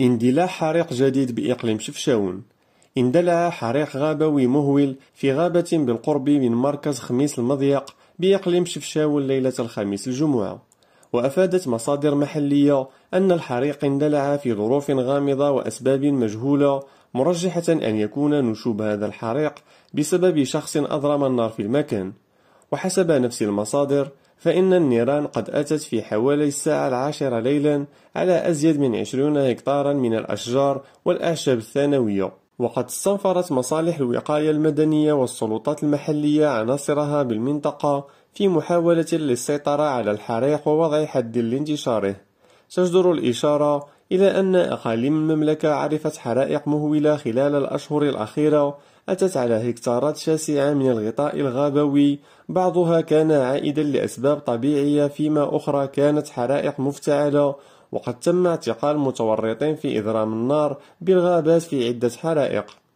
اندلاع حريق جديد بإقليم شفشاون اندلع حريق غابوي مهول في غابة بالقرب من مركز خميس المضيق بإقليم شفشاون ليلة الخميس الجمعة وأفادت مصادر محلية أن الحريق اندلع في ظروف غامضة وأسباب مجهولة مرجحة أن يكون نشوب هذا الحريق بسبب شخص أضرم النار في المكان وحسب نفس المصادر فإن النيران قد أتت في حوالي الساعة العاشرة ليلا على أزيد من 20 هكتارا من الأشجار والأعشاب الثانوية وقد استنفرت مصالح الوقاية المدنية والسلطات المحلية عناصرها بالمنطقة في محاولة للسيطرة على الحريق ووضع حد لانتشاره تجدر الإشارة إلى أن أقاليم المملكة عرفت حرائق مهولة خلال الأشهر الأخيرة أتت على هكتارات شاسعة من الغطاء الغابوي بعضها كان عائدا لأسباب طبيعية فيما أخرى كانت حرائق مفتعلة وقد تم اعتقال متورطين في إضرام النار بالغابات في عدة حرائق